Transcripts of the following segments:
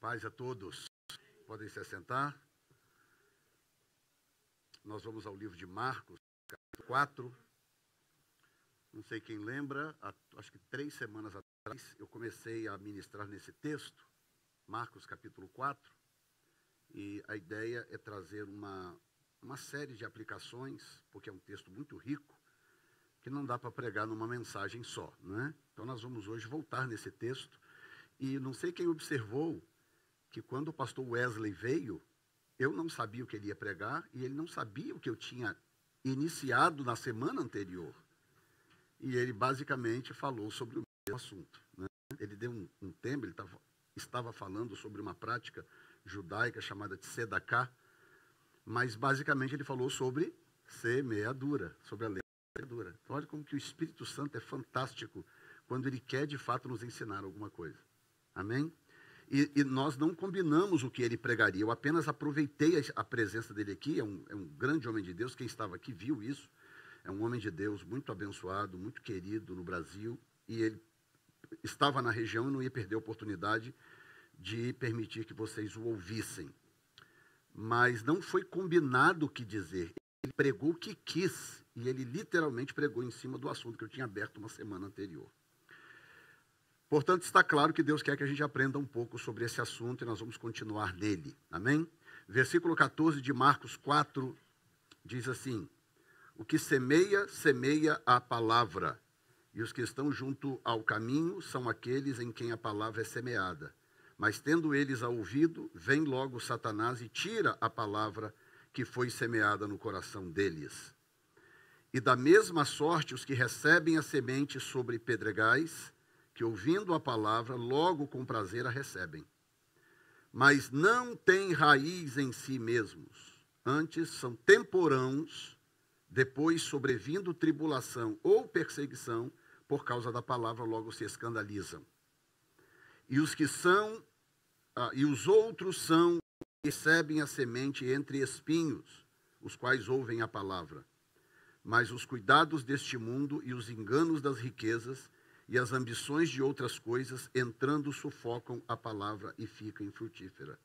Paz a todos. Podem se assentar. Nós vamos ao livro de Marcos, capítulo 4. Não sei quem lembra, acho que três semanas atrás eu comecei a ministrar nesse texto, Marcos capítulo 4, e a ideia é trazer uma, uma série de aplicações, porque é um texto muito rico, que não dá para pregar numa mensagem só. Né? Então nós vamos hoje voltar nesse texto. E não sei quem observou, que quando o pastor Wesley veio, eu não sabia o que ele ia pregar e ele não sabia o que eu tinha iniciado na semana anterior. E ele basicamente falou sobre o mesmo assunto. Né? Ele deu um, um tema, ele tava, estava falando sobre uma prática judaica chamada de Tzedaká, mas basicamente ele falou sobre semeadura, sobre a lei da semeadura. Então, olha como que o Espírito Santo é fantástico quando ele quer de fato nos ensinar alguma coisa. Amém? E, e, nós não combinamos o que ele pregaria. Eu apenas aproveitei a, a presença dele aqui. É um, é um, grande homem de Deus. Quem estava aqui viu isso. É um homem de Deus muito abençoado, muito querido no Brasil. E ele estava na região e não ia perder a oportunidade de permitir que vocês o ouvissem. Mas não foi combinado o que dizer. Ele pregou o que quis. E ele literalmente pregou em cima do assunto que eu tinha aberto uma semana anterior. Portanto, está claro que Deus quer que a gente aprenda um pouco sobre esse assunto e nós vamos continuar nele. Amém? Versículo 14 de Marcos 4 diz assim: O que semeia, semeia a palavra, e os que estão junto ao caminho são aqueles em quem a palavra é semeada. Mas tendo eles a ouvido, vem logo Satanás e tira a palavra que foi semeada no coração deles. E da mesma sorte os que recebem a semente sobre pedregais, que, ouvindo a palavra, logo com prazer a recebem, mas não têm raiz em si mesmos, antes são temporãos, depois, sobrevindo tribulação ou perseguição, por causa da palavra, logo se escandalizam. E os que são, ah, e os outros são, recebem a semente entre espinhos, os quais ouvem a palavra. Mas os cuidados deste mundo e os enganos das riquezas e as ambições de outras coisas entrando sufocam a palavra e ficam infrutífera.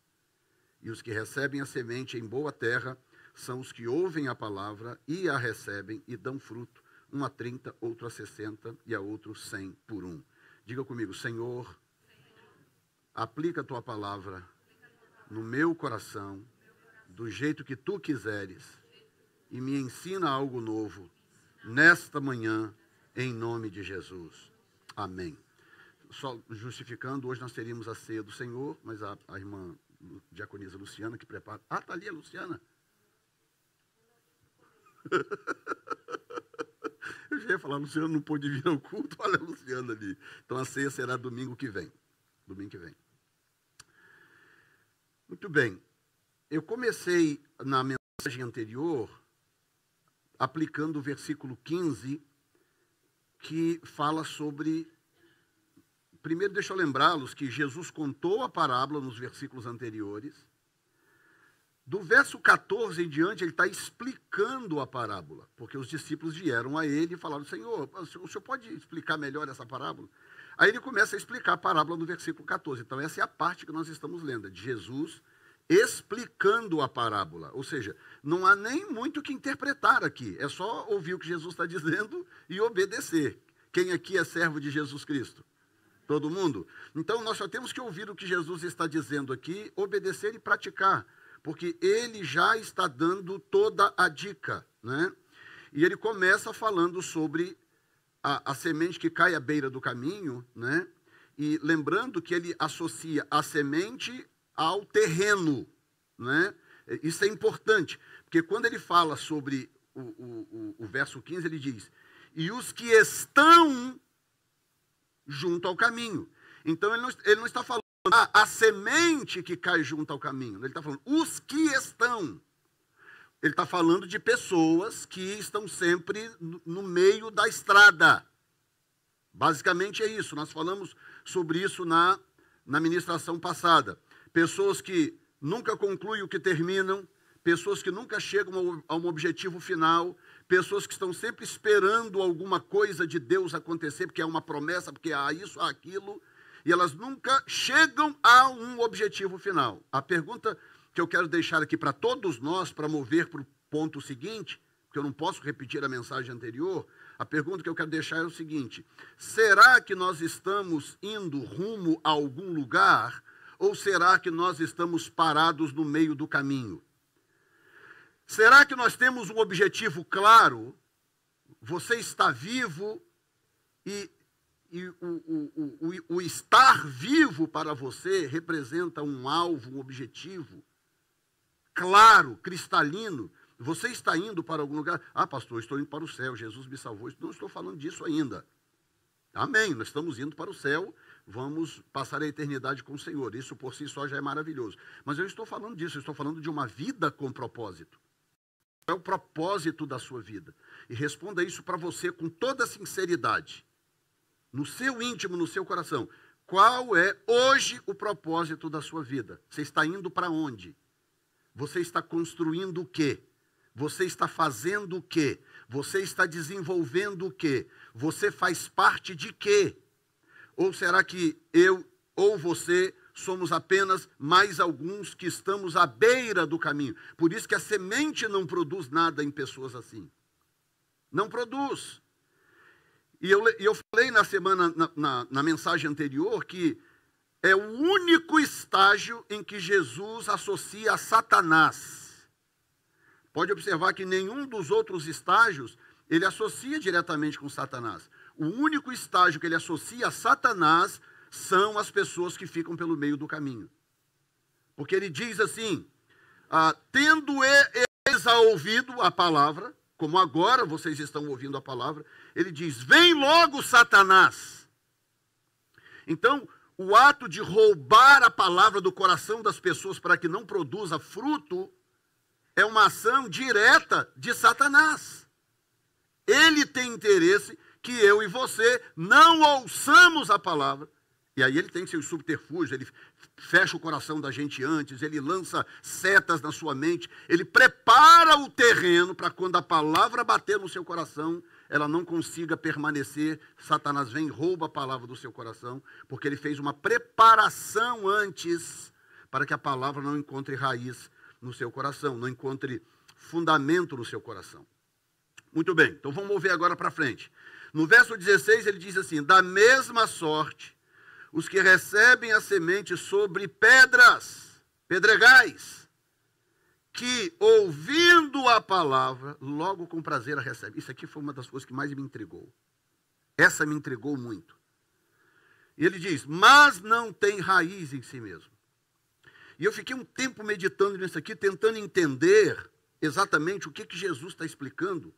E os que recebem a semente em boa terra são os que ouvem a palavra e a recebem e dão fruto, um a trinta, outro a sessenta e a outro cem por um. Diga comigo, Senhor, Senhor aplica a tua palavra no meu coração, do jeito que tu quiseres, e me ensina algo novo nesta manhã, em nome de Jesus. Amém. Só justificando, hoje nós teríamos a ceia do Senhor, mas a, a irmã diaconisa Luciana que prepara. Ah, está ali a Luciana. Eu já ia falar, Luciana não pôde vir ao culto, olha a Luciana ali. Então a ceia será domingo que vem. Domingo que vem. Muito bem. Eu comecei na mensagem anterior aplicando o versículo 15 que fala sobre. Primeiro, deixa eu lembrá-los que Jesus contou a parábola nos versículos anteriores. Do verso 14 em diante, ele está explicando a parábola, porque os discípulos vieram a ele e falaram: Senhor, o senhor pode explicar melhor essa parábola? Aí ele começa a explicar a parábola no versículo 14. Então, essa é a parte que nós estamos lendo, é de Jesus explicando a parábola. Ou seja, não há nem muito que interpretar aqui. É só ouvir o que Jesus está dizendo e obedecer. Quem aqui é servo de Jesus Cristo? Todo mundo? Então nós só temos que ouvir o que Jesus está dizendo aqui, obedecer e praticar, porque ele já está dando toda a dica. Né? E ele começa falando sobre a, a semente que cai à beira do caminho, né? e lembrando que ele associa a semente ao terreno. Né? Isso é importante, porque quando ele fala sobre o, o, o, o verso 15, ele diz: E os que estão junto ao caminho. Então ele não, ele não está falando a, a semente que cai junto ao caminho, ele está falando os que estão. Ele está falando de pessoas que estão sempre no meio da estrada. Basicamente é isso. Nós falamos sobre isso na, na ministração passada pessoas que nunca concluem o que terminam, pessoas que nunca chegam a um objetivo final, pessoas que estão sempre esperando alguma coisa de Deus acontecer, porque é uma promessa, porque há isso, há aquilo, e elas nunca chegam a um objetivo final. A pergunta que eu quero deixar aqui para todos nós, para mover para o ponto seguinte, porque eu não posso repetir a mensagem anterior, a pergunta que eu quero deixar é o seguinte: será que nós estamos indo rumo a algum lugar ou será que nós estamos parados no meio do caminho? Será que nós temos um objetivo claro? Você está vivo e, e o, o, o, o estar vivo para você representa um alvo, um objetivo claro, cristalino. Você está indo para algum lugar? Ah, pastor, estou indo para o céu, Jesus me salvou. Não estou falando disso ainda. Amém, nós estamos indo para o céu vamos passar a eternidade com o Senhor. Isso por si só já é maravilhoso. Mas eu estou falando disso, eu estou falando de uma vida com propósito. Qual é o propósito da sua vida? E responda isso para você com toda sinceridade. No seu íntimo, no seu coração. Qual é hoje o propósito da sua vida? Você está indo para onde? Você está construindo o quê? Você está fazendo o quê? Você está desenvolvendo o quê? Você faz parte de quê? Ou será que eu ou você somos apenas mais alguns que estamos à beira do caminho? Por isso que a semente não produz nada em pessoas assim. Não produz. E eu, eu falei na semana, na, na, na mensagem anterior, que é o único estágio em que Jesus associa a Satanás. Pode observar que nenhum dos outros estágios ele associa diretamente com Satanás. O único estágio que ele associa a Satanás são as pessoas que ficam pelo meio do caminho. Porque ele diz assim: ah, tendo eles a ouvido a palavra, como agora vocês estão ouvindo a palavra, ele diz: vem logo, Satanás. Então, o ato de roubar a palavra do coração das pessoas para que não produza fruto é uma ação direta de Satanás. Ele tem interesse que eu e você não ouçamos a palavra. E aí ele tem seus subterfúgios, ele fecha o coração da gente antes, ele lança setas na sua mente, ele prepara o terreno para quando a palavra bater no seu coração, ela não consiga permanecer. Satanás vem e rouba a palavra do seu coração, porque ele fez uma preparação antes para que a palavra não encontre raiz no seu coração, não encontre fundamento no seu coração. Muito bem, então vamos mover agora para frente. No verso 16 ele diz assim: Da mesma sorte, os que recebem a semente sobre pedras, pedregais, que ouvindo a palavra, logo com prazer a recebem. Isso aqui foi uma das coisas que mais me intrigou. Essa me intrigou muito. e Ele diz: Mas não tem raiz em si mesmo. E eu fiquei um tempo meditando nisso aqui, tentando entender exatamente o que, que Jesus está explicando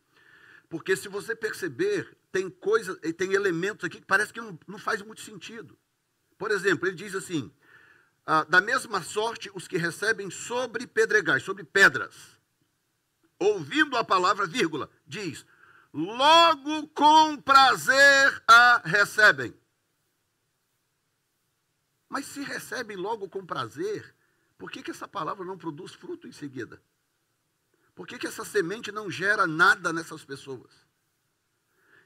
porque se você perceber, tem coisas, eh, tem elementos aqui que parece que não, não faz muito sentido. Por exemplo, ele diz assim: ah, da mesma sorte os que recebem sobre pedregais, sobre pedras, ouvindo a palavra, vírgula, diz, logo com prazer a recebem. Mas se recebem logo com prazer, por que, que essa palavra não produz fruto em seguida? Por que, que essa semente não gera nada nessas pessoas?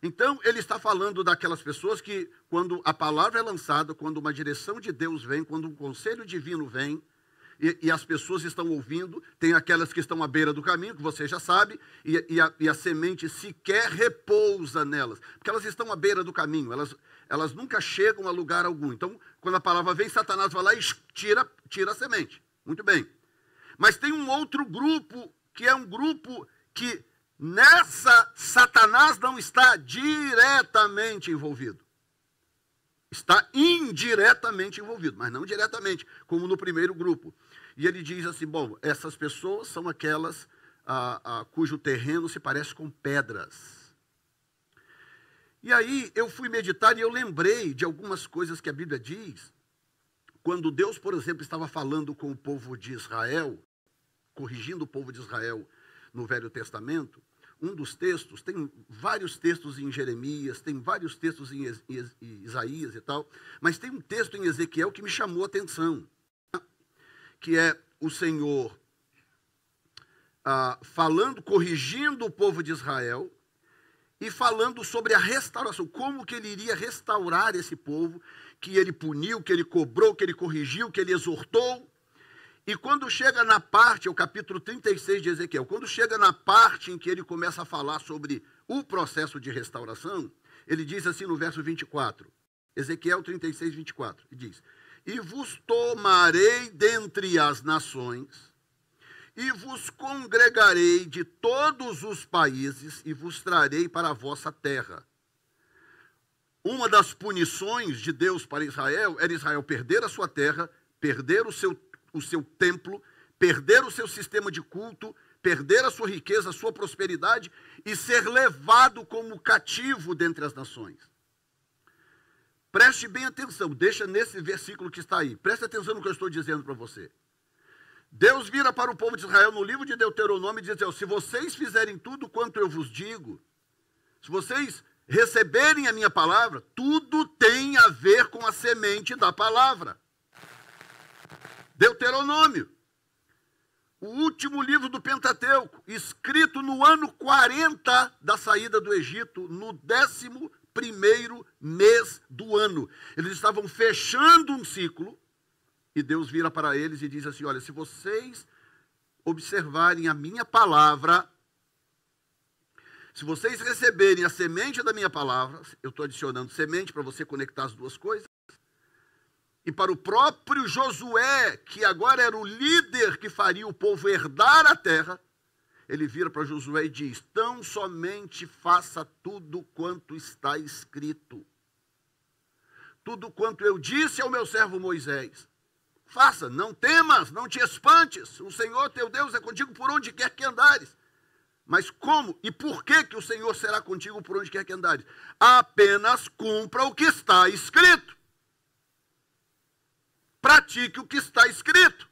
Então, ele está falando daquelas pessoas que, quando a palavra é lançada, quando uma direção de Deus vem, quando um conselho divino vem, e, e as pessoas estão ouvindo, tem aquelas que estão à beira do caminho, que você já sabe, e, e, a, e a semente sequer repousa nelas, porque elas estão à beira do caminho, elas, elas nunca chegam a lugar algum. Então, quando a palavra vem, Satanás vai lá e tira, tira a semente. Muito bem. Mas tem um outro grupo que é um grupo que nessa Satanás não está diretamente envolvido. Está indiretamente envolvido, mas não diretamente, como no primeiro grupo. E ele diz assim: bom, essas pessoas são aquelas a, a, cujo terreno se parece com pedras. E aí eu fui meditar e eu lembrei de algumas coisas que a Bíblia diz. Quando Deus, por exemplo, estava falando com o povo de Israel, corrigindo o povo de Israel no Velho Testamento, um dos textos, tem vários textos em Jeremias, tem vários textos em Isaías e tal, mas tem um texto em Ezequiel que me chamou a atenção, que é o Senhor ah, falando, corrigindo o povo de Israel e falando sobre a restauração, como que ele iria restaurar esse povo que ele puniu, que ele cobrou, que ele corrigiu, que ele exortou, e quando chega na parte, é o capítulo 36 de Ezequiel, quando chega na parte em que ele começa a falar sobre o processo de restauração, ele diz assim no verso 24, Ezequiel 36, 24, e diz: E vos tomarei dentre as nações, e vos congregarei de todos os países, e vos trarei para a vossa terra. Uma das punições de Deus para Israel era Israel perder a sua terra, perder o seu o seu templo, perder o seu sistema de culto, perder a sua riqueza, a sua prosperidade e ser levado como cativo dentre as nações. Preste bem atenção, deixa nesse versículo que está aí. Preste atenção no que eu estou dizendo para você. Deus vira para o povo de Israel no livro de Deuteronômio e diz: assim, Se vocês fizerem tudo quanto eu vos digo, se vocês receberem a minha palavra, tudo tem a ver com a semente da palavra. Deuteronômio, o último livro do Pentateuco, escrito no ano 40 da saída do Egito, no décimo primeiro mês do ano. Eles estavam fechando um ciclo e Deus vira para eles e diz assim: Olha, se vocês observarem a minha palavra, se vocês receberem a semente da minha palavra, eu estou adicionando semente para você conectar as duas coisas e para o próprio Josué, que agora era o líder que faria o povo herdar a terra, ele vira para Josué e diz: Tão somente faça tudo quanto está escrito. Tudo quanto eu disse ao meu servo Moisés. Faça, não temas, não te espantes. O Senhor teu Deus é contigo por onde quer que andares. Mas como e por que que o Senhor será contigo por onde quer que andares? Apenas cumpra o que está escrito pratique o que está escrito.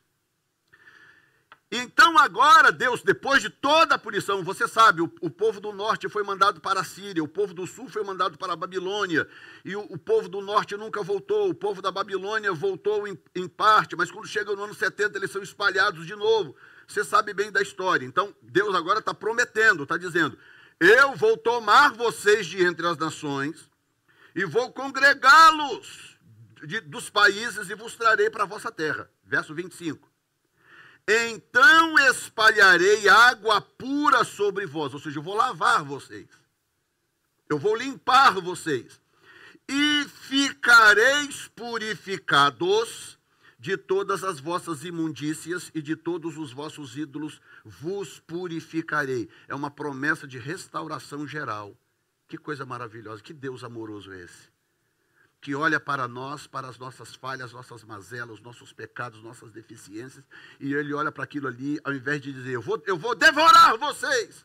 Então, agora, Deus, depois de toda a punição, você sabe, o, o, povo do norte foi mandado para a Síria, o povo do sul foi mandado para a Babilônia, e o, o povo do norte nunca voltou, o povo da Babilônia voltou em, em parte, mas quando chega no ano 70 eles são espalhados de novo. Você sabe bem da história. Então, Deus agora está prometendo, está dizendo: Eu vou tomar vocês de entre as nações e vou congregá-los de, dos países e vos trarei para a vossa terra. Verso 25. Então espalharei água pura sobre vós, ou seja, eu vou lavar vocês, eu vou limpar vocês, e ficareis purificados de todas as vossas imundícias e de todos os vossos ídolos vos purificarei. É uma promessa de restauração geral. Que coisa maravilhosa, que Deus amoroso é esse que olha para nós, para as nossas falhas, nossas mazelas, nossos pecados, nossas deficiências, e ele olha para aquilo ali, ao invés de dizer, eu vou, eu vou devorar vocês,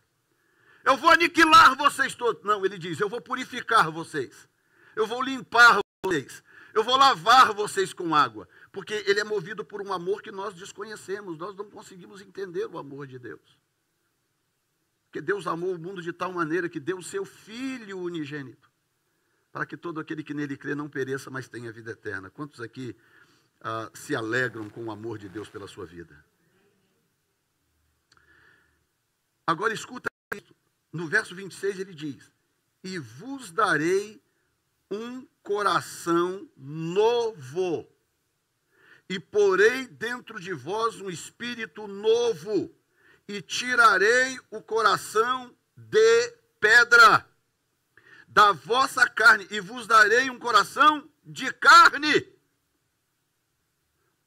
eu vou aniquilar vocês todos. Não, ele diz, eu vou purificar vocês, eu vou limpar vocês, eu vou lavar vocês com água, porque ele é movido por um amor que nós desconhecemos, nós não conseguimos entender o amor de Deus. Porque Deus amou o mundo de tal maneira que deu o seu Filho unigênito para que todo aquele que nele crê não pereça, mas tenha vida eterna. Quantos aqui ah, se alegram com o amor de Deus pela sua vida? Agora escuta, no verso 26 ele diz: E vos darei um coração novo, e porei dentro de vós um espírito novo, e tirarei o coração de pedra da vossa carne e vos darei um coração de carne.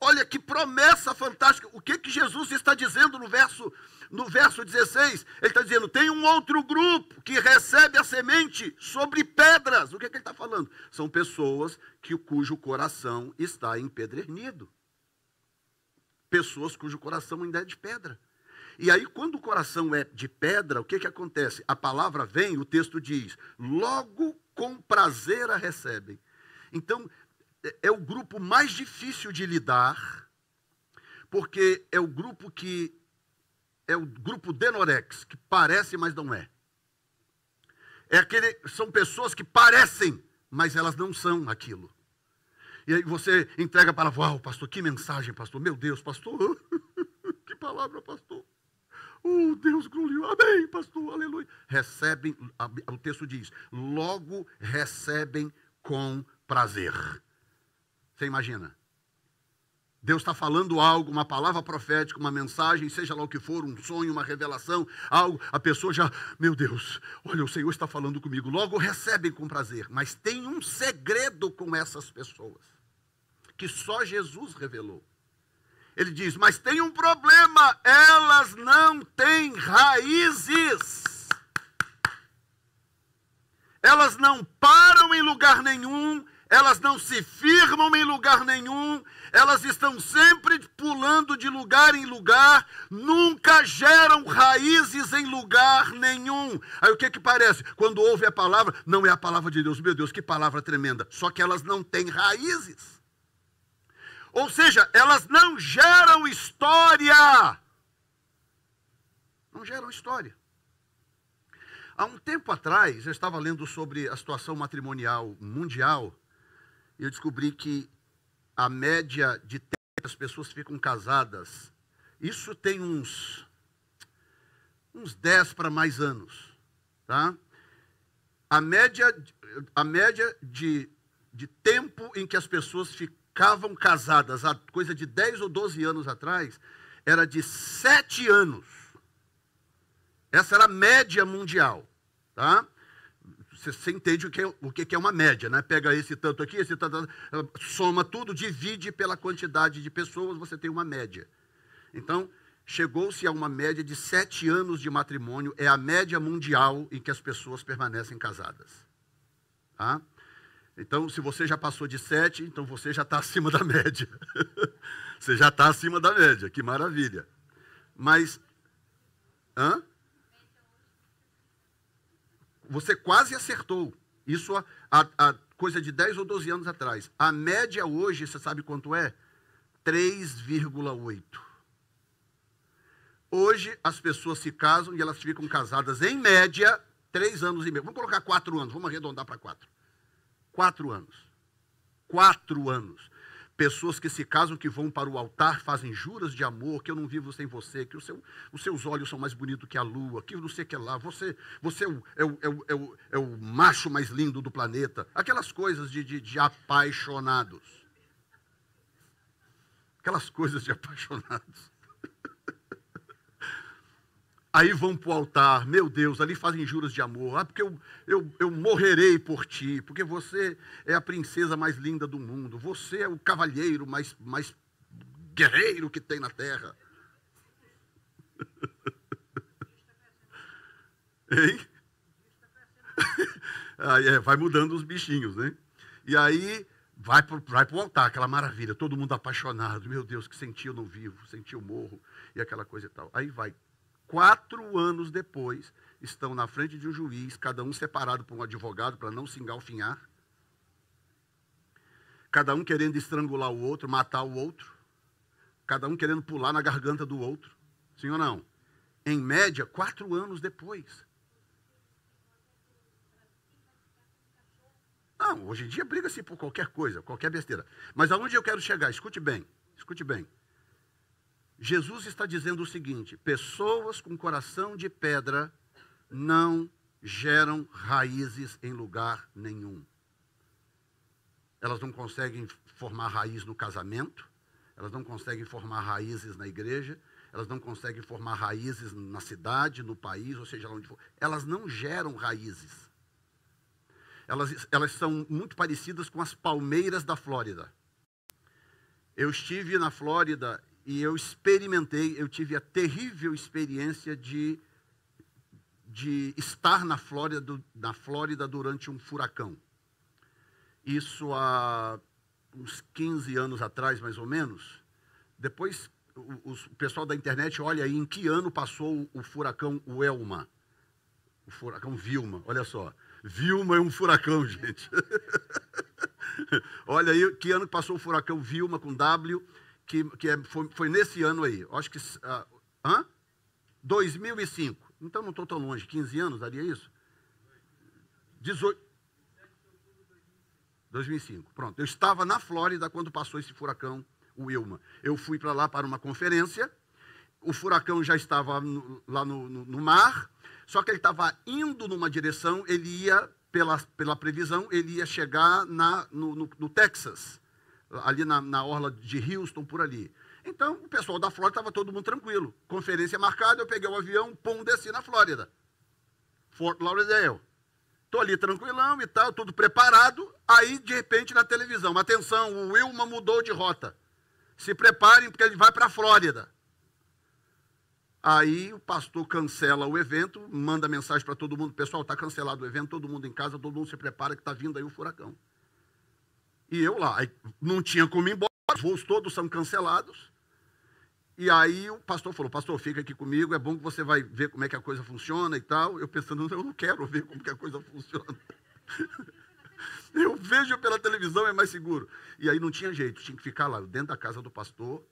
Olha que promessa fantástica. O que, que Jesus está dizendo no verso, no verso 16? Ele está dizendo: tem um outro grupo que recebe a semente sobre pedras. O que, que ele está falando? São pessoas que, cujo coração está empedernido. Pessoas cujo coração ainda é de pedra. E aí, quando o coração é de pedra, o que, que acontece? A palavra vem, o texto diz, logo com prazer a recebem. Então, é, é o grupo mais difícil de lidar, porque é o grupo que é o grupo denorex, que parece, mas não é. É aquele, são pessoas que parecem, mas elas não são aquilo. E aí você entrega a palavra, uau, pastor, que mensagem, pastor, meu Deus, pastor, que palavra, pastor. Oh, Deus gloriou. Amém, pastor. Aleluia. Recebem, o texto diz, logo recebem com prazer. Você imagina? Deus está falando algo, uma palavra profética, uma mensagem, seja lá o que for, um sonho, uma revelação, algo, a pessoa já, meu Deus, olha, o Senhor está falando comigo, logo recebem com prazer. Mas tem um segredo com essas pessoas, que só Jesus revelou. Ele diz: Mas tem um problema, elas não têm raízes. Elas não param em lugar nenhum, elas não se firmam em lugar nenhum, elas estão sempre pulando de lugar em lugar, nunca geram raízes em lugar nenhum. Aí o que que parece? Quando ouve a palavra, não é a palavra de Deus, meu Deus, que palavra tremenda. Só que elas não têm raízes. Ou seja, elas não geram história. Não geram história. Há um tempo atrás, eu estava lendo sobre a situação matrimonial mundial e eu descobri que a média de tempo que as pessoas ficam casadas, isso tem uns uns 10 para mais anos, tá? A média a média de, de tempo em que as pessoas ficam ficavam casadas há coisa de 10 ou 12 anos atrás era de 7 anos. Essa era a média mundial. Tá? Você, você entende o que, é, o é que é uma média, né? Pega esse tanto aqui, esse tanto, soma tudo, divide pela quantidade de pessoas, você tem uma média. Então, chegou-se a uma média de sete anos de matrimônio, é a média mundial em que as pessoas permanecem casadas. Tá? Então, se você já passou de 7, então você já está acima da média. você já está acima da média, que maravilha. Mas. Hã? Você quase acertou. Isso há, coisa de 10 ou 12 anos atrás. A média hoje, você sabe quanto é? 3,8. Hoje as pessoas se casam e elas ficam casadas em média 3 anos e meio. Vamos colocar 4 anos, vamos arredondar para 4. Quatro anos. Quatro anos. Pessoas que se casam, que vão para o altar, fazem juras de amor, que eu não vivo sem você, que seu, os seus olhos são mais bonitos que a lua, que não sei o que lá, você, você é, o, é, o, é, o, é o é macho mais lindo do planeta. Aquelas coisas de, de, de apaixonados. Aquelas coisas de apaixonados. Aí vão para o altar, meu Deus, ali fazem juras de amor. Ah, porque eu, eu, eu morrerei por ti, porque você é a princesa mais linda do mundo, você é o cavalheiro mais, mais guerreiro que tem na terra. Hein? Aí é, vai mudando os bichinhos, né? E aí vai para vai o altar, aquela maravilha, todo mundo apaixonado. Meu Deus, que sentiu no não vivo, sentiu morro, e aquela coisa e tal. Aí vai Quatro anos depois, estão na frente de um juiz, cada um separado por um advogado para não se engalfinhar. Cada um querendo estrangular o outro, matar o outro. Cada um querendo pular na garganta do outro. Sim ou não? Em média, quatro anos depois. Não, hoje em dia briga-se por qualquer coisa, qualquer besteira. Mas aonde eu quero chegar? Escute bem, escute bem. Jesus está dizendo o seguinte: pessoas com coração de pedra não geram raízes em lugar nenhum. Elas não conseguem formar raiz no casamento, elas não conseguem formar raízes na igreja, elas não conseguem formar raízes na cidade, no país, ou seja, lá onde for. Elas não geram raízes. Elas, elas são muito parecidas com as palmeiras da Flórida. Eu estive na Flórida e eu experimentei, eu tive a terrível experiência de, de estar na Flórida, na Flórida durante um furacão. Isso há uns 15 anos atrás, mais ou menos. Depois, o, o pessoal da internet olha aí em que ano passou o, o furacão Wilma. O furacão Vilma, olha só. Vilma é um furacão, gente. olha aí que ano passou o furacão Vilma com W que, que é, foi, foi, nesse ano aí, acho que. Ah, hã? 2005. Então não estou tão longe, 15 anos daria isso? 18. 2005, pronto. Eu estava na Flórida quando passou esse furacão, o Wilma. Eu fui para lá para uma conferência, o furacão já estava no, lá no, no, no mar, só que ele estava indo numa direção, ele ia, pela, pela previsão, ele ia chegar na, no, no, no Texas ali na, na orla de Houston, por ali. Então, o pessoal da Flórida estava todo mundo tranquilo. Conferência marcada, eu peguei o avião, pum, desci na Flórida. Fort Lauderdale. Estou ali tranquilão e tal, tudo preparado. Aí, de repente, na televisão, atenção, o Wilma mudou de rota. Se preparem, porque ele vai para a Flórida. Aí o pastor cancela o evento, manda mensagem para todo mundo: pessoal, está cancelado o evento, todo mundo em casa, todo mundo se prepara que está vindo aí o furacão. E eu lá, não tinha como ir embora, os voos todos são cancelados. E aí o pastor falou, pastor, fica aqui comigo, é bom que você vai ver como é que a coisa funciona e tal. Eu pensando, eu não quero ver como que a coisa funciona. Eu vejo pela televisão, é mais seguro. E aí não tinha jeito, tinha que ficar lá, dentro da casa do pastor.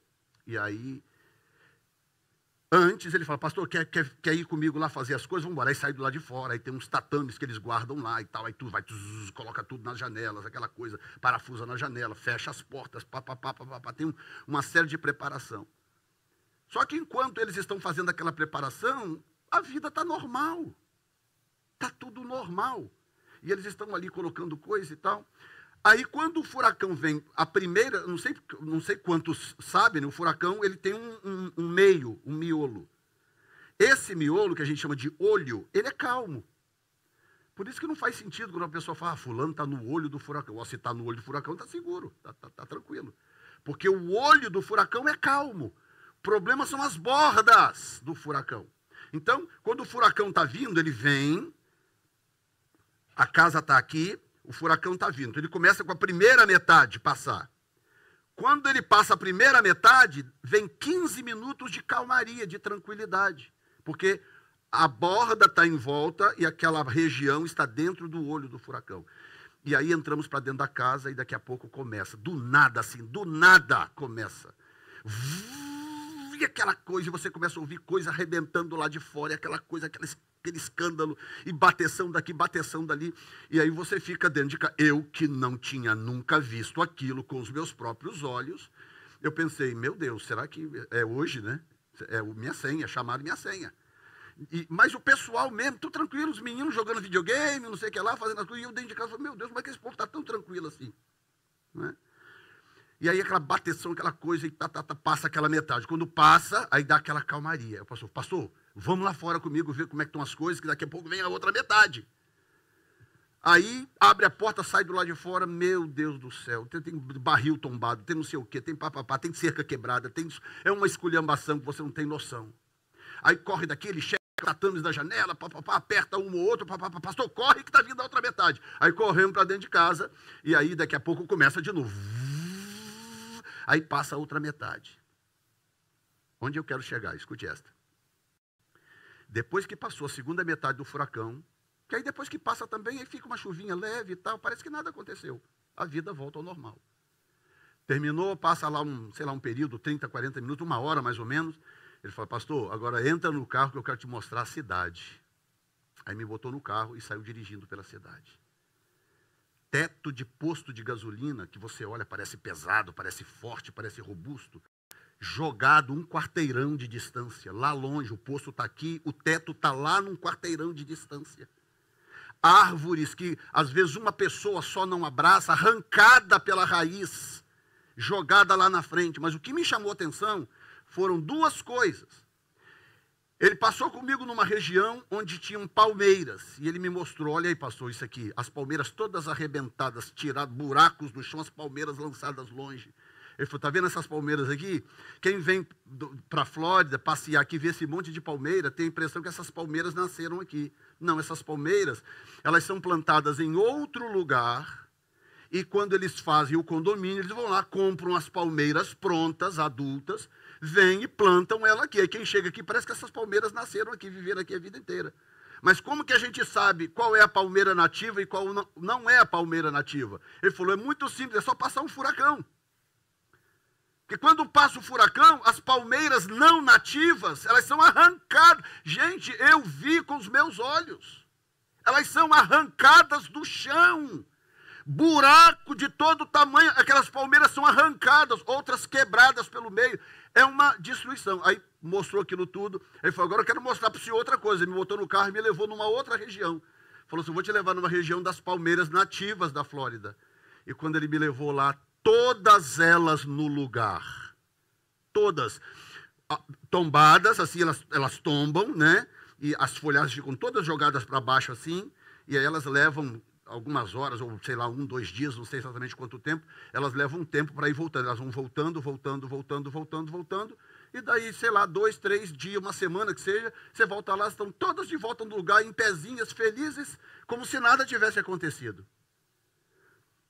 E aí Antes ele fala, pastor, quer, quer, quer ir comigo lá fazer as coisas? Vamos embora. Aí sai do lado de fora, aí tem uns tatames que eles guardam lá e tal. Aí tu vai, tzz, coloca tudo nas janelas, aquela coisa, parafusa na janela, fecha as portas, pá, pá. Tem um, uma série de preparação. Só que enquanto eles estão fazendo aquela preparação, a vida está normal. Está tudo normal. E eles estão ali colocando coisa e tal. Aí quando o furacão vem, a primeira, não sei, não sei quantos sabem, né, o furacão ele tem um, um, um meio, um miolo. Esse miolo que a gente chama de olho, ele é calmo. Por isso que não faz sentido quando a pessoa fala, ah, fulano está no olho do furacão. Ou, se está no olho do furacão, está seguro, está tá, tá tranquilo. Porque o olho do furacão é calmo. O problema são as bordas do furacão. Então, quando o furacão está vindo, ele vem, a casa está aqui, o furacão está vindo. Então, ele começa com a primeira metade passar. Quando ele passa a primeira metade, vem 15 minutos de calmaria, de tranquilidade, porque a borda está em volta e aquela região está dentro do olho do furacão. E aí entramos para dentro da casa e daqui a pouco começa. Do nada, assim, do nada começa. E aquela coisa, você começa a ouvir coisa arrebentando lá de fora, e aquela coisa, aquela aquele escândalo, e bateção daqui, bateção dali. E aí você fica dentro de casa. Eu, que não tinha nunca visto aquilo com os meus próprios olhos, eu pensei, meu Deus, será que é hoje, né? É minha senha, chamaram minha senha. E, mas o pessoal mesmo, tudo tranquilo, os meninos jogando videogame, não sei o que lá, fazendo as coisas, e eu dentro de casa meu Deus, como é que esse povo está tão tranquilo assim? É? E aí aquela bateção, aquela coisa, e tá, tá, tá, passa aquela metade. Quando passa, aí dá aquela calmaria. Eu passou, passou? Vamos lá fora comigo ver como é que estão as coisas, que daqui a pouco vem a outra metade. Aí abre a porta, sai do lado de fora, meu Deus do céu, tem, tem barril tombado, tem não sei o quê, tem papapá, tem cerca quebrada, tem, é uma esculhambação que você não tem noção. Aí corre daqui, ele chega, tatames da janela, papapá, aperta um ou outro, papapá, pastor, corre que está vindo a outra metade. Aí corremos para dentro de casa, e aí daqui a pouco começa de novo. Aí passa a outra metade. Onde eu quero chegar? Escute esta. Depois que passou a segunda metade do furacão, que aí depois que passa também, aí fica uma chuvinha leve e tal, parece que nada aconteceu. A vida volta ao normal. Terminou, passa lá um, sei lá, um período, 30, 40 minutos, uma hora mais ou menos. Ele falou pastor, agora entra no carro que eu quero te mostrar a cidade. Aí me botou no carro e saiu dirigindo pela cidade. Teto de posto de gasolina, que você olha, parece pesado, parece forte, parece robusto, jogado um quarteirão de distância, lá longe, o poço está aqui, o teto está lá num quarteirão de distância. Árvores que às vezes uma pessoa só não abraça, arrancada pela raiz, jogada lá na frente. Mas o que me chamou a atenção foram duas coisas. Ele passou comigo numa região onde tinham palmeiras. E ele me mostrou: olha aí, passou isso aqui. As palmeiras todas arrebentadas, tiradas, buracos no chão, as palmeiras lançadas longe. Ele falou: está vendo essas palmeiras aqui? Quem vem para a Flórida passear aqui, ver esse monte de palmeira, tem a impressão que essas palmeiras nasceram aqui. Não, essas palmeiras, elas são plantadas em outro lugar. E quando eles fazem o condomínio, eles vão lá, compram as palmeiras prontas, adultas, vêm e plantam ela aqui. Aí quem chega aqui parece que essas palmeiras nasceram aqui, viveram aqui a vida inteira. Mas como que a gente sabe qual é a palmeira nativa e qual não é a palmeira nativa? Ele falou: é muito simples, é só passar um furacão. E quando passa o furacão, as palmeiras não nativas, elas são arrancadas. Gente, eu vi com os meus olhos. Elas são arrancadas do chão. Buraco de todo tamanho, aquelas palmeiras são arrancadas, outras quebradas pelo meio. É uma destruição. Aí mostrou aquilo tudo. Aí falou: agora eu quero mostrar para o senhor outra coisa. Ele me botou no carro e me levou numa outra região. Falou assim: vou te levar numa região das palmeiras nativas da Flórida. E quando ele me levou lá, todas elas no lugar. Todas. Tombadas, assim, elas, elas tombam, né? E as folhagens ficam todas jogadas para baixo, assim. E aí elas levam algumas horas, ou sei lá, um, dois dias, não sei exatamente quanto tempo. Elas levam um tempo para ir voltando. Elas vão voltando, voltando, voltando, voltando, voltando. E daí, sei lá, dois, três dias, uma semana que seja, você volta lá, estão todas de volta no lugar, em pezinhas, felizes, como se nada tivesse acontecido.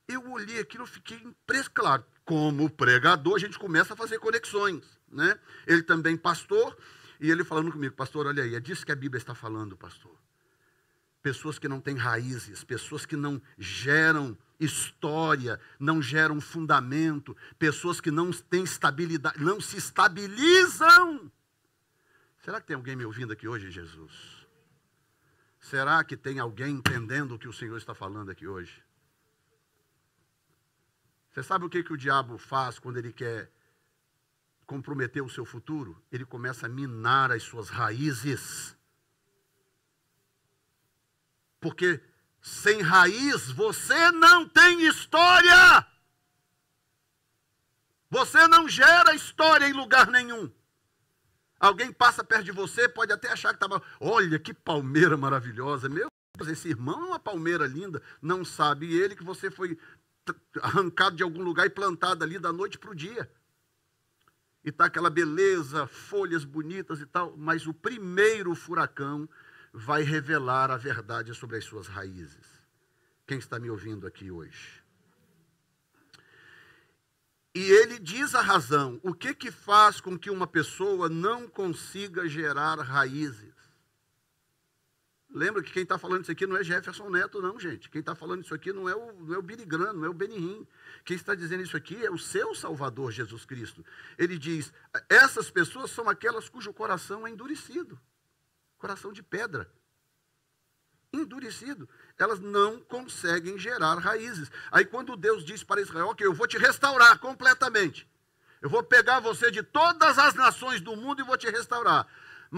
Eu olhei aquilo, eu fiquei impressionado. Claro, como pregador, a gente começa a fazer conexões. Né? Ele também pastor, e ele falando comigo, pastor, olha aí, é disso que a Bíblia está falando, pastor. Pessoas que não têm raízes, pessoas que não geram história, não geram fundamento, pessoas que não têm estabilidade, não se estabilizam. Será que tem alguém me ouvindo aqui hoje, Jesus? Será que tem alguém entendendo o que o Senhor está falando aqui hoje? Você sabe o que, que o diabo faz quando ele quer comprometer o seu futuro? Ele começa a minar as suas raízes. Porque sem raiz você não tem história. Você não gera história em lugar nenhum. Alguém passa perto de você, pode até achar que estava. Tá Olha que palmeira maravilhosa, meu Deus, esse irmão é uma palmeira linda. Não sabe ele que você foi arrancado de algum lugar e plantado ali da noite para o dia. E está aquela beleza, folhas bonitas e tal, mas o primeiro furacão vai revelar a verdade sobre as suas raízes. Quem está me ouvindo aqui hoje? E ele diz a razão. O que, que faz com que uma pessoa não consiga gerar raízes? Lembra que quem está falando isso aqui não é Jefferson Neto, não, gente. Quem está falando isso aqui não é o, não é o Birigran, não é o Benihim. Quem está dizendo isso aqui é o seu Salvador, Jesus Cristo. Ele diz: essas pessoas são aquelas cujo coração é endurecido coração de pedra. Endurecido. Elas não conseguem gerar raízes. Aí, quando Deus diz para Israel: Ok, eu vou te restaurar completamente. Eu vou pegar você de todas as nações do mundo e vou te restaurar.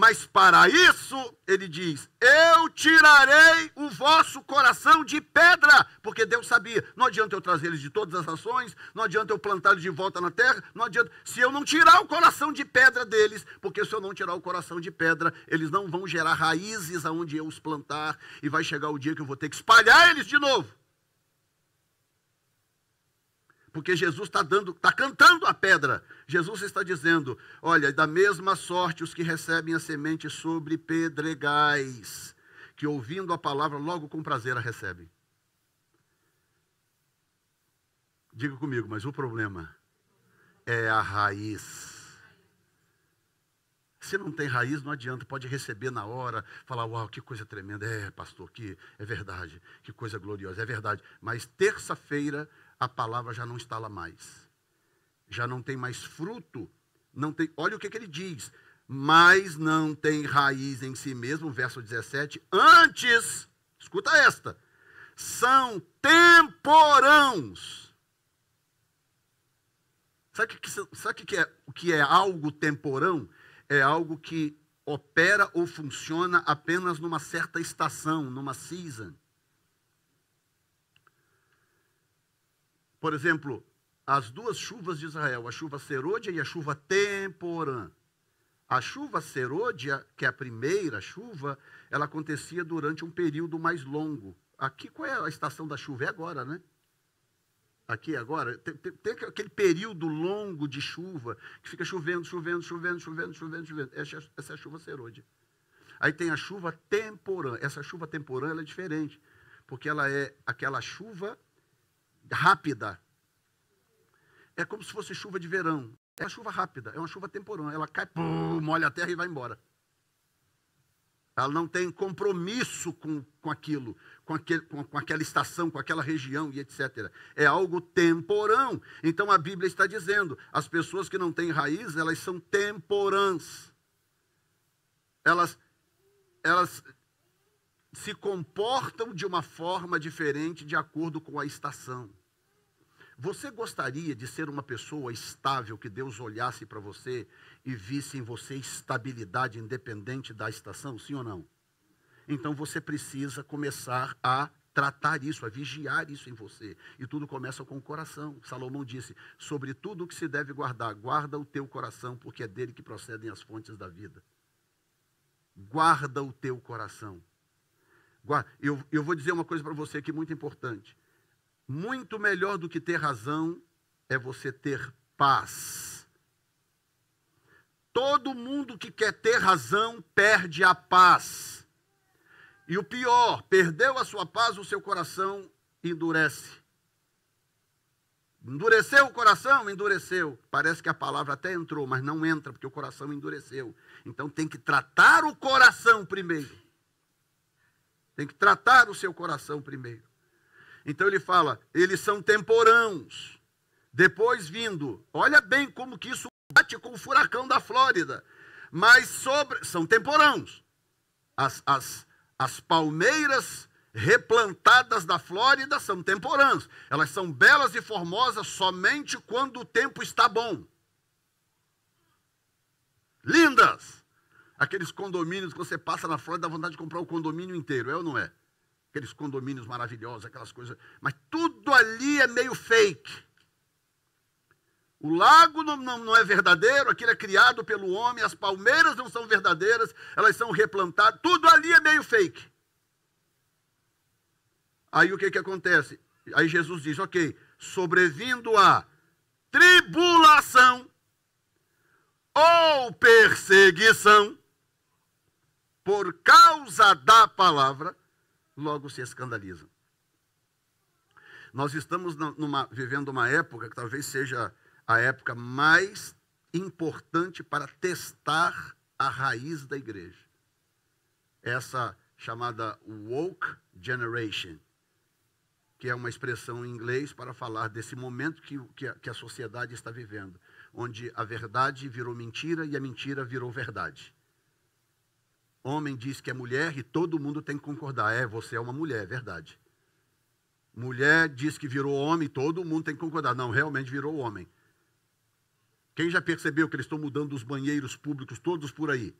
Mas para isso, ele diz: Eu tirarei o vosso coração de pedra, porque Deus sabia, não adianta eu trazer eles de todas as nações, não adianta eu plantar eles de volta na terra, não adianta, se eu não tirar o coração de pedra deles, porque se eu não tirar o coração de pedra, eles não vão gerar raízes aonde eu os plantar, e vai chegar o dia que eu vou ter que espalhar eles de novo porque Jesus está dando, está cantando a pedra. Jesus está dizendo: olha, da mesma sorte os que recebem a semente sobre pedregais, que ouvindo a palavra logo com prazer a recebem. Diga comigo, mas o problema é a raiz. Se não tem raiz, não adianta, pode receber na hora, falar, uau, que coisa tremenda. É, pastor, que é verdade, que coisa gloriosa, é verdade. Mas terça-feira a palavra já não está lá mais. Já não tem mais fruto. Não tem, olha o que, que ele diz. Mas não tem raiz em si mesmo, verso 17. Antes, escuta esta, são temporãos. Sabe o que, sabe que, é, que é algo temporão? É algo que opera ou funciona apenas numa certa estação, numa season. Por exemplo, as duas chuvas de Israel, a chuva serôdia e a chuva temporã. A chuva serôdia, que é a primeira chuva, ela acontecia durante um período mais longo. Aqui, qual é a estação da chuva? É agora, né? Aqui, agora. Tem, tem, tem aquele período longo de chuva, que fica chovendo, chovendo, chovendo, chovendo, chovendo, chovendo. Essa, essa é a chuva serôdia. Aí tem a chuva temporã. Essa chuva temporã é diferente, porque ela é aquela chuva rápida. É como se fosse chuva de verão. É uma chuva rápida, é uma chuva temporão. Ela cai, pum, molha a terra e vai embora. Ela não tem compromisso com, com aquilo, com, aquele, com, com aquela estação, com aquela região e etc. É algo temporão. Então a Bíblia está dizendo: as pessoas que não têm raiz, elas são temporãs. Elas, elas se comportam de uma forma diferente de acordo com a estação. Você gostaria de ser uma pessoa estável, que Deus olhasse para você e visse em você estabilidade independente da estação, sim ou não? Então você precisa começar a tratar isso, a vigiar isso em você. E tudo começa com o coração. Salomão disse: sobre tudo o que se deve guardar, guarda o teu coração, porque é dele que procedem as fontes da vida. Guarda o teu coração. Eu, eu vou dizer uma coisa para você aqui muito importante. Muito melhor do que ter razão é você ter paz. Todo mundo que quer ter razão perde a paz. E o pior, perdeu a sua paz, o seu coração endurece. Endureceu o coração? Endureceu. Parece que a palavra até entrou, mas não entra, porque o coração endureceu. Então tem que tratar o coração primeiro. Tem que tratar o seu coração primeiro. Então ele fala, eles são temporãos. Depois vindo, olha bem como que isso bate com o furacão da Flórida. Mas sobre, são temporãos. As, as, as palmeiras replantadas da Flórida são temporãs. Elas são belas e formosas somente quando o tempo está bom. Lindas! Aqueles condomínios que você passa na Flórida, dá vontade de comprar o condomínio inteiro, é ou não é? aqueles condomínios maravilhosos, aquelas coisas. Mas tudo ali é meio fake. O lago não, não, não, é verdadeiro, aquilo é criado pelo homem, as palmeiras não são verdadeiras, elas são replantadas, tudo ali é meio fake. Aí o que, que acontece? Aí Jesus diz: ok, sobrevindo a tribulação ou perseguição por causa da palavra, logo se escandalizam. Nós estamos numa, vivendo uma época que talvez seja a época mais importante para testar a raiz da igreja. Essa chamada woke generation, que é uma expressão em inglês para falar desse momento que, que, a, que a sociedade está vivendo, onde a verdade virou mentira e a mentira virou verdade. Homem diz que é mulher e todo mundo tem que concordar. É, você é uma mulher, é verdade. Mulher diz que virou homem, todo mundo tem que concordar. Não, realmente virou homem. Quem já percebeu que eles estão mudando os banheiros públicos todos por aí?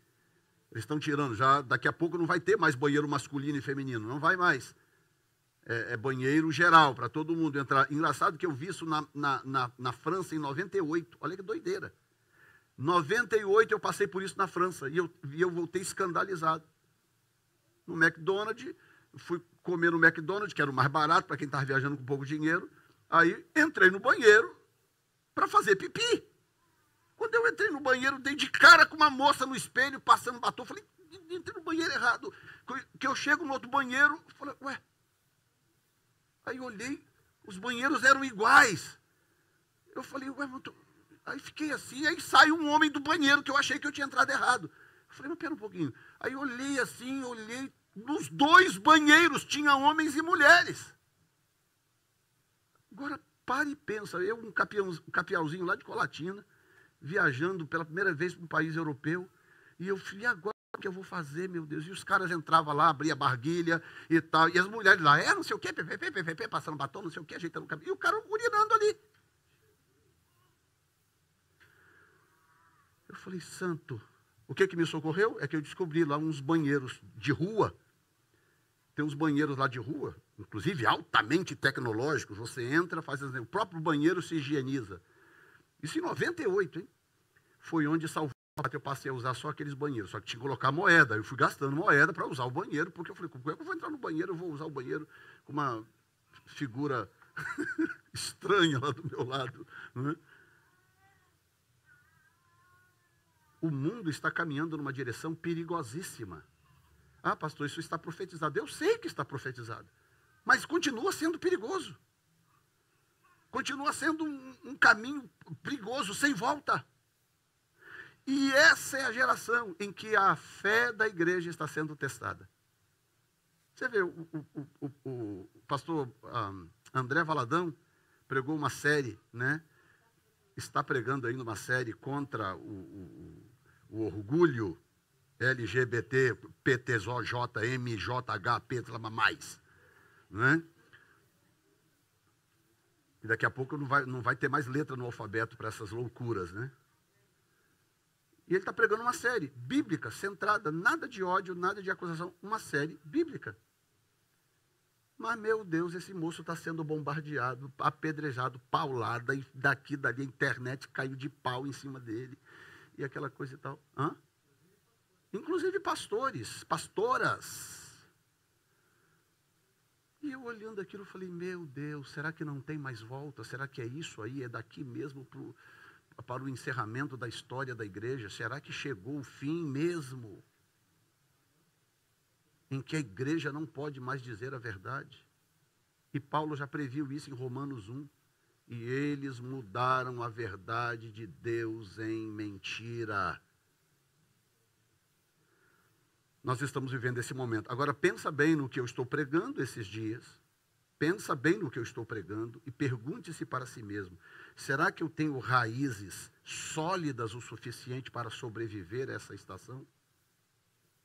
Eles estão tirando, já daqui a pouco não vai ter mais banheiro masculino e feminino, não vai mais. É, é banheiro geral para todo mundo entrar. Engraçado que eu vi isso na, na, na, na França em 98. Olha que doideira. 98 eu passei por isso na França e eu, e eu voltei escandalizado. No McDonald's, fui comer no McDonald's, que era o mais barato para quem estava viajando com pouco dinheiro. Aí entrei no banheiro para fazer pipi. Quando eu entrei no banheiro, dei de cara com uma moça no espelho, passando batom. Falei, entrei no banheiro errado. Que eu chego no outro banheiro, falei, ué. Aí olhei, os banheiros eram iguais. Eu falei, ué, mas Aí fiquei assim, aí sai um homem do banheiro que eu achei que eu tinha entrado errado. Eu falei, mas pera um pouquinho. Aí olhei assim, olhei, nos dois banheiros tinha homens e mulheres. Agora pare e pensa, eu um, capião, um lá de Colatina, viajando pela primeira vez para um país europeu, e eu falei, agora o que eu vou fazer, meu Deus? E os caras entravam lá, abria barguilha e tal, e as mulheres lá, é, não sei o quê, pê, pê, pê, pê, pê, passando batom, não sei o quê, ajeitando o cabelo, e o cara urinando ali. falei, santo, o que, é que me socorreu? É que eu descobri lá uns banheiros de rua. Tem uns banheiros lá de rua, inclusive altamente tecnológicos. Você entra, faz o próprio banheiro se higieniza. Isso em 98, hein? Foi onde salvou. Eu passei a usar só aqueles banheiros, só que tinha que colocar moeda. Eu fui gastando moeda para usar o banheiro, porque eu falei, como é que eu vou entrar no banheiro? Eu vou usar o banheiro com uma figura estranha lá do meu lado. Não é? o mundo está caminhando numa direção perigosíssima. Ah, pastor, isso está profetizado. Eu sei que está profetizado, mas continua sendo perigoso. Continua sendo um, um caminho perigoso, sem volta. E essa é a geração em que a fé da igreja está sendo testada. Você vê, o, o, o, o pastor um, ah, André Valadão pregou uma série, né? Está pregando aí numa série contra o, o orgulho LGBT, PTZOJMJHP, mais. Né? E daqui a pouco não vai, não vai ter mais letra no alfabeto para essas loucuras, né? E ele está pregando uma série bíblica, centrada, nada de ódio, nada de acusação, uma série bíblica. Mas, meu Deus, esse moço está sendo bombardeado, apedrejado, paulada, e daqui, dali, a internet caiu de pau em cima dele e aquela coisa e tal. Hã? Inclusive pastores, pastoras. E eu olhando aquilo, falei, meu Deus, será que não tem mais volta? Será que é isso aí? É daqui mesmo pro, para o encerramento da história da igreja? Será que chegou o fim mesmo? Em que a igreja não pode mais dizer a verdade? E Paulo já previu isso em Romanos 1 e eles mudaram a verdade de Deus em mentira. Nós estamos vivendo esse momento. Agora pensa bem no que eu estou pregando esses dias. Pensa bem no que eu estou pregando e pergunte-se para si mesmo: será que eu tenho raízes sólidas o suficiente para sobreviver a essa estação?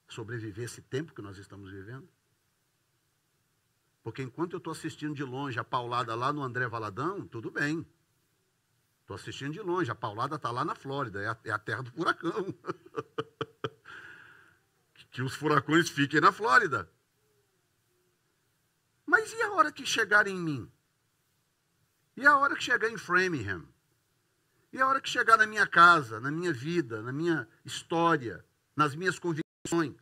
Sobreviver esse tempo que nós estamos vivendo? Porque enquanto eu estou assistindo de longe a paulada lá no André Valadão, tudo bem. Estou assistindo de longe, a paulada está lá na Flórida, é a, é a terra do furacão. que os furacões fiquem na Flórida. Mas e a hora que chegar em mim? E a hora que chegar em Framingham? E a hora que chegar na minha casa, na minha vida, na minha história, nas minhas convicções?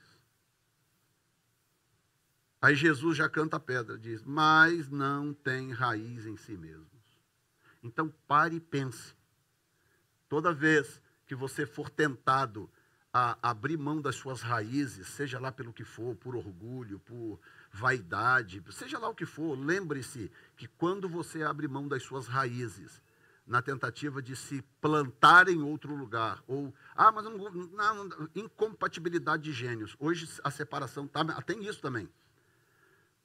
Aí Jesus já canta a pedra, diz: Mas não tem raiz em si mesmos. Então pare e pense. Toda vez que você for tentado a abrir mão das suas raízes, seja lá pelo que for, por orgulho, por vaidade, seja lá o que for, lembre-se que quando você abre mão das suas raízes, na tentativa de se plantar em outro lugar, ou, ah, mas não, não, não incompatibilidade de gênios. Hoje a separação, tá, tem isso também.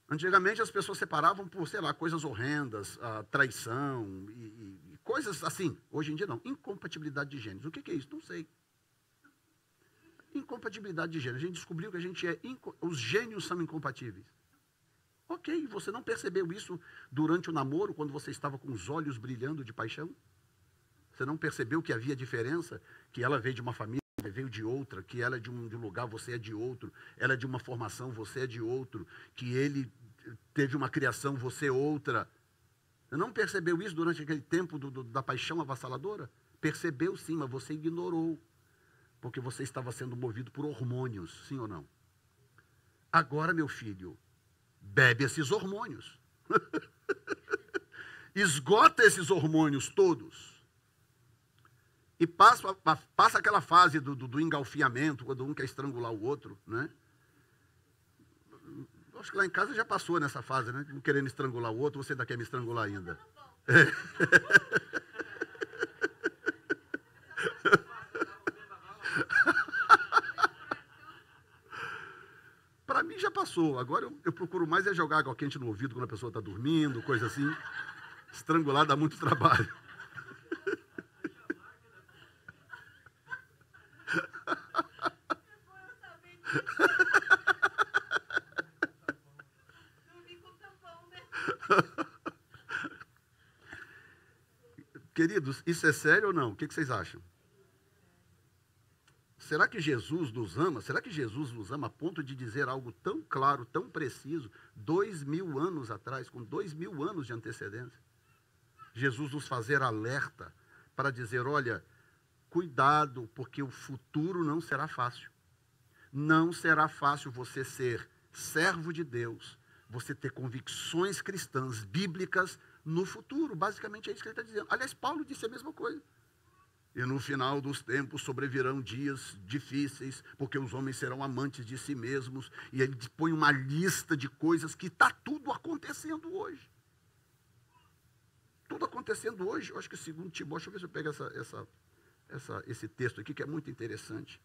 Antigamente as pessoas separavam por, sei lá, coisas horrendas, ah, traição e, e coisas assim. Hoje em dia não. Incompatibilidade de gêneros. O que, que é isso? Não sei. Incompatibilidade de gêneros. A gente descobriu que a gente é os gênios são incompatíveis. Ok, você não percebeu isso durante o namoro, quando você estava com os olhos brilhando de paixão? Você não percebeu que havia diferença, que ela veio de uma família? veio de outra, que ela é de um, de um lugar, você é de outro, ela é de uma formação, você é de outro, que ele eh, teve uma criação, você é outra. Não percebeu isso durante aquele tempo do, do, da paixão avassaladora? Percebeu sim, mas você ignorou, porque você estava sendo movido por hormônios, sim ou não? Agora, meu filho, bebe esses hormônios. Esgota esses hormônios todos. E passa, passa aquela fase do, do, do quando um quer estrangular o outro, né? Acho que lá em casa já passou nessa fase, né? Um querendo estrangular o outro, você ainda quer me estrangular ainda. É. Para mim já passou. Agora eu, eu, procuro mais é jogar água quente no ouvido quando a pessoa está dormindo, coisa assim. Estrangular dá muito trabalho. Jesus, isso é sério ou não? O que vocês acham? Será que Jesus nos ama? Será que Jesus nos ama a ponto de dizer algo tão claro, tão preciso, dois mil anos atrás, com dois mil anos de antecedência? Jesus nos fazer alerta para dizer: olha, cuidado, porque o futuro não será fácil. Não será fácil você ser servo de Deus, você ter convicções cristãs, bíblicas, no futuro. Basicamente é isso que ele está dizendo. Aliás, Paulo disse a mesma coisa. E no final dos tempos sobrevirão dias difíceis, porque os homens serão amantes de si mesmos. E ele põe uma lista de coisas que está tudo acontecendo hoje. Tudo acontecendo hoje. Eu acho que segundo Timóteo, deixa eu ver se eu pego essa, essa, essa, esse texto aqui, que é muito interessante.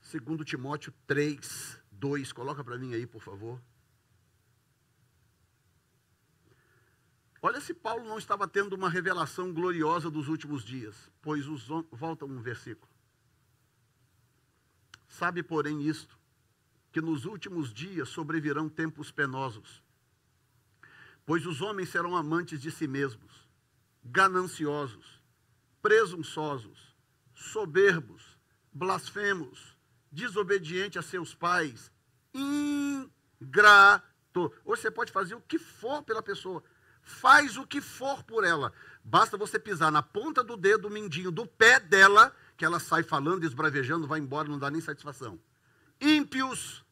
Segundo Timóteo 3, 2, coloca para mim aí, por favor. Olha se Paulo não estava tendo uma revelação gloriosa dos últimos dias, pois os volta um versículo. Sabe, porém, isto, que nos últimos dias sobrevirão tempos penosos, pois os homens serão amantes de si mesmos, gananciosos, presunçosos, soberbos, blasfemos, desobediente a seus pais, ingrato. Hoje você pode fazer o que for pela pessoa. Faz o que for por ela. Basta você pisar na ponta do dedo, mindinho, do pé dela, que ela sai falando, esbravejando, vai embora, não dá nem satisfação. Ímpios,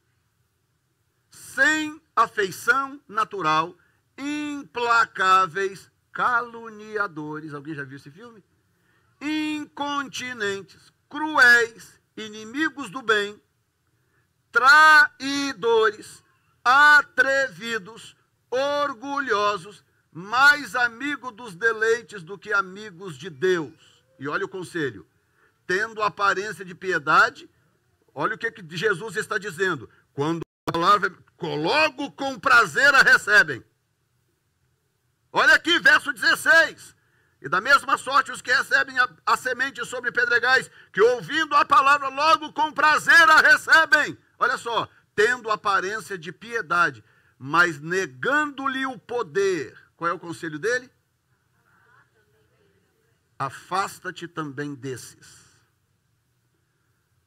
sem afeição natural, implacáveis, caluniadores. Alguém já viu esse filme? Incontinentes, cruéis, inimigos do bem, traidores, atrevidos, orgulhosos, mais amigo dos deleites do que amigos de Deus. E olha o conselho: tendo aparência de piedade, olha o que, que Jesus está dizendo. Quando a palavra, logo com prazer a recebem. Olha aqui, verso 16. E da mesma sorte os que recebem a, a semente sobre pedregais, que ouvindo a palavra logo com prazer a recebem. Olha só, tendo aparência de piedade, mas negando-lhe o poder. Qual é o conselho dele? Afasta-te também desses.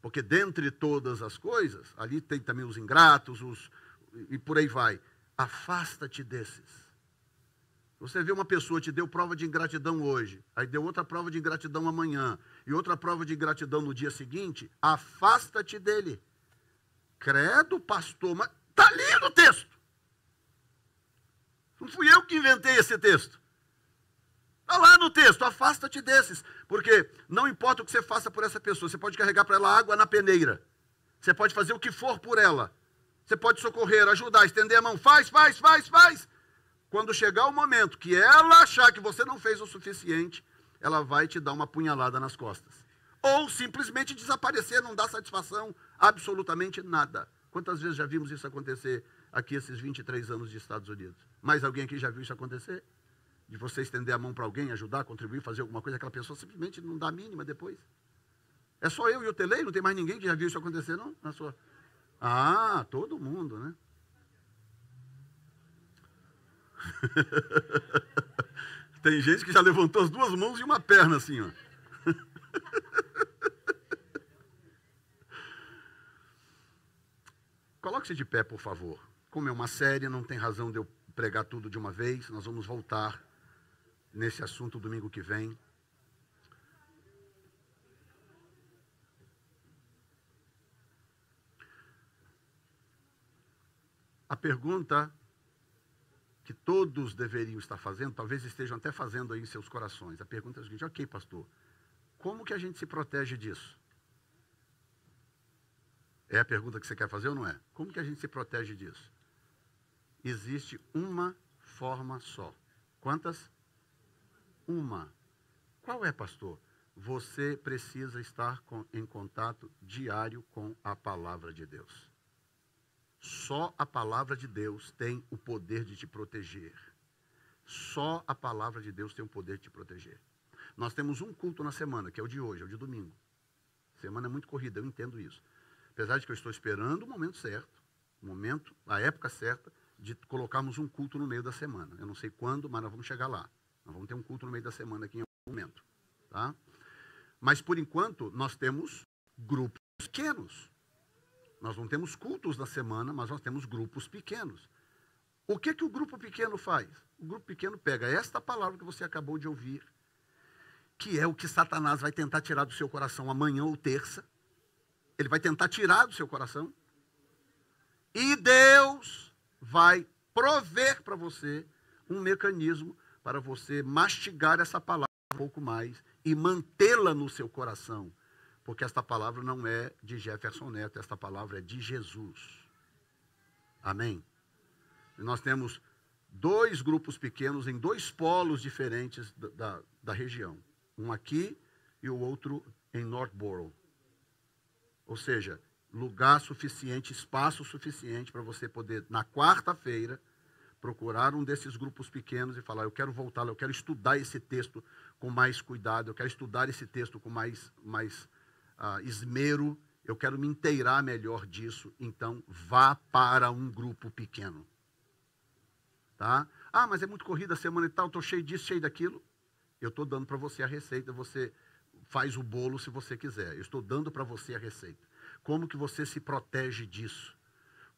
Porque dentre todas as coisas, ali tem também os ingratos, os e por aí vai. Afasta-te desses. Você vê uma pessoa te deu prova de ingratidão hoje, aí deu outra prova de ingratidão amanhã e outra prova de ingratidão no dia seguinte, afasta-te dele. Credo, pastor, mas está lindo o texto. Não fui eu que inventei esse texto. Está lá no texto, afasta-te desses. Porque não importa o que você faça por essa pessoa, você pode carregar para ela água na peneira. Você pode fazer o que for por ela. Você pode socorrer, ajudar, estender a mão. Faz, faz, faz, faz. Quando chegar o momento que ela achar que você não fez o suficiente, ela vai te dar uma punhalada nas costas. Ou simplesmente desaparecer, não dar satisfação, Absolutamente nada. Quantas vezes já vimos isso acontecer aqui esses 23 anos de Estados Unidos? Mais alguém aqui já viu isso acontecer? De você estender a mão para alguém, ajudar, contribuir, fazer alguma coisa, aquela pessoa simplesmente não dá a mínima depois. É só eu e o Telei, não tem mais ninguém que já viu isso acontecer, não? Na sua... Ah, todo mundo, né? tem gente que já levantou as duas mãos e uma perna assim, ó. Coloque-se de pé, por favor. Como é uma série, não tem razão de eu pregar tudo de uma vez. Nós vamos voltar nesse assunto domingo que vem. A pergunta que todos deveriam estar fazendo, talvez estejam até fazendo aí em seus corações. A pergunta é a seguinte: ok, pastor, como que a gente se protege disso? É a pergunta que você quer fazer ou não é? Como que a gente se protege disso? Existe uma forma só. Quantas? Uma. Qual é, pastor? Você precisa estar com, em contato diário com a palavra de Deus. Só a palavra de Deus tem o poder de te proteger. Só a palavra de Deus tem o poder de te proteger. Nós temos um culto na semana, que é o de hoje, é o de domingo. Semana é muito corrida, eu entendo isso. Apesar de que eu estou esperando o momento certo, o momento, a época certa, de colocarmos um culto no meio da semana. Eu não sei quando, mas nós vamos chegar lá. Nós vamos ter um culto no meio da semana aqui em algum momento. Tá? Mas, por enquanto, nós temos grupos pequenos. Nós não temos cultos na semana, mas nós temos grupos pequenos. O que, que o grupo pequeno faz? O grupo pequeno pega esta palavra que você acabou de ouvir, que é o que Satanás vai tentar tirar do seu coração amanhã ou terça, ele vai tentar tirar do seu coração. E Deus vai prover para você um mecanismo para você mastigar essa palavra um pouco mais e mantê-la no seu coração. Porque esta palavra não é de Jefferson Neto, esta palavra é de Jesus. Amém? E nós temos dois grupos pequenos em dois polos diferentes da, da, da região. Um aqui e o outro em Northborough. Ou seja, lugar suficiente, espaço suficiente para você poder, na quarta-feira, procurar um desses grupos pequenos e falar: eu quero voltar, eu quero estudar esse texto com mais cuidado, eu quero estudar esse texto com mais, mais uh, esmero, eu quero me inteirar melhor disso. Então, vá para um grupo pequeno. Tá? Ah, mas é muito corrida a semana e tal, estou cheio disso, cheio daquilo. Eu estou dando para você a receita, você faz o bolo se você quiser. Eu estou dando para você a receita. Como que você se protege disso?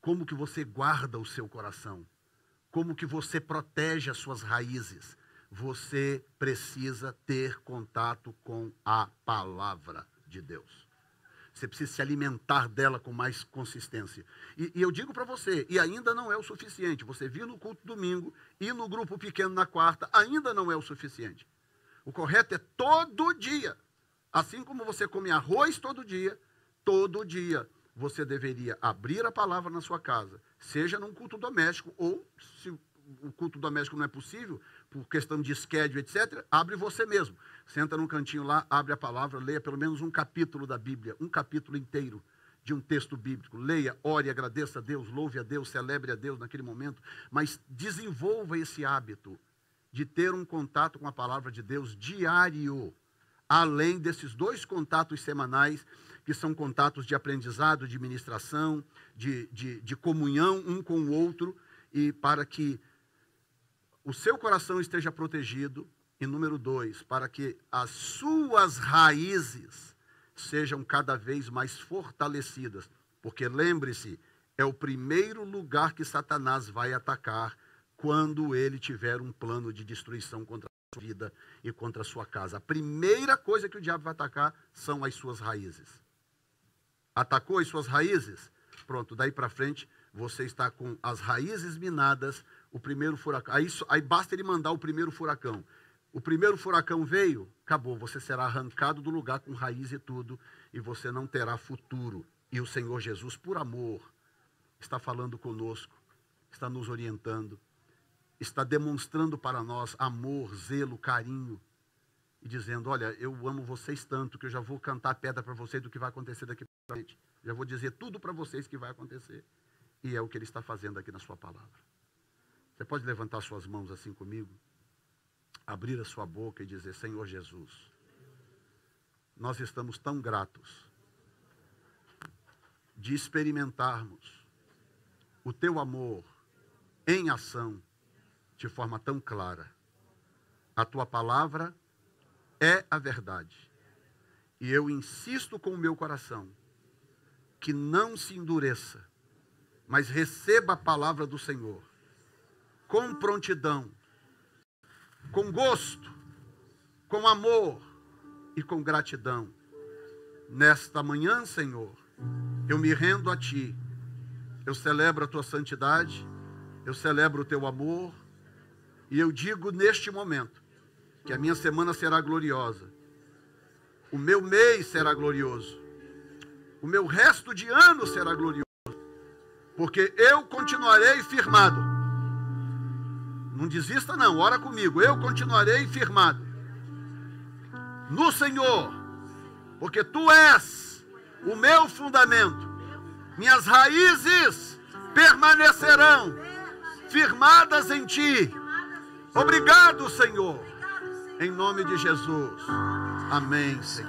Como que você guarda o seu coração? Como que você protege as suas raízes? Você precisa ter contato com a palavra de Deus. Você precisa se alimentar dela com mais consistência. E, e eu digo para você, e ainda não é o suficiente. Você vir no culto domingo e no grupo pequeno na quarta, ainda não é o suficiente. O correto é todo dia Assim como você come arroz todo dia, todo dia você deveria abrir a palavra na sua casa, seja num culto doméstico ou se o culto doméstico não é possível, por questão de schedule, etc., abre você mesmo. Senta num cantinho lá, abre a palavra, leia pelo menos um capítulo da Bíblia, um capítulo inteiro de um texto bíblico. Leia, ore, agradeça a Deus, louve a Deus, celebre a Deus naquele momento, mas desenvolva esse hábito de ter um contato com a palavra de Deus diário além desses dois contatos semanais, que são contatos de aprendizado, de ministração, de, de, de comunhão um com o outro, e para que o seu coração esteja protegido, e número dois, para que as suas raízes sejam cada vez mais fortalecidas. Porque lembre-se, é o primeiro lugar que Satanás vai atacar quando ele tiver um plano de destruição contra sua vida e contra a sua casa. A primeira coisa que o diabo vai atacar são as suas raízes. Atacou as suas raízes? Pronto, daí para frente você está com as raízes minadas, o primeiro furacão. Aí, aí basta ele mandar o primeiro furacão. O primeiro furacão veio, acabou, você será arrancado do lugar com raiz e tudo, e você não terá futuro. E o Senhor Jesus, por amor, está falando conosco, está nos orientando, está demonstrando para nós amor, zelo, carinho, e dizendo: Olha, eu amo vocês tanto que eu já vou cantar pedra para vocês do que vai acontecer daqui para frente. Já vou dizer tudo para vocês que vai acontecer. E é o que ele está fazendo aqui na sua palavra. Você pode levantar suas mãos assim comigo, abrir a sua boca e dizer: Senhor Jesus, nós estamos tão gratos de experimentarmos o teu amor em ação de forma tão clara. A tua palavra é a verdade. E eu insisto com o meu coração que não se endureça, mas receba a palavra do Senhor com prontidão, com gosto, com amor e com gratidão. Nesta manhã, Senhor, eu me rendo a Ti, eu celebro a Tua santidade, eu celebro o Teu amor e eu digo neste momento que a minha semana será gloriosa, o meu mês será glorioso, o meu resto de ano será glorioso, porque eu continuarei firmado. Não desista, não, ora comigo. Eu continuarei firmado no Senhor, porque tu és o meu fundamento, minhas raízes permanecerão firmadas em ti Obrigado, Senhor. Em nome de Jesus. Amém, Senhor.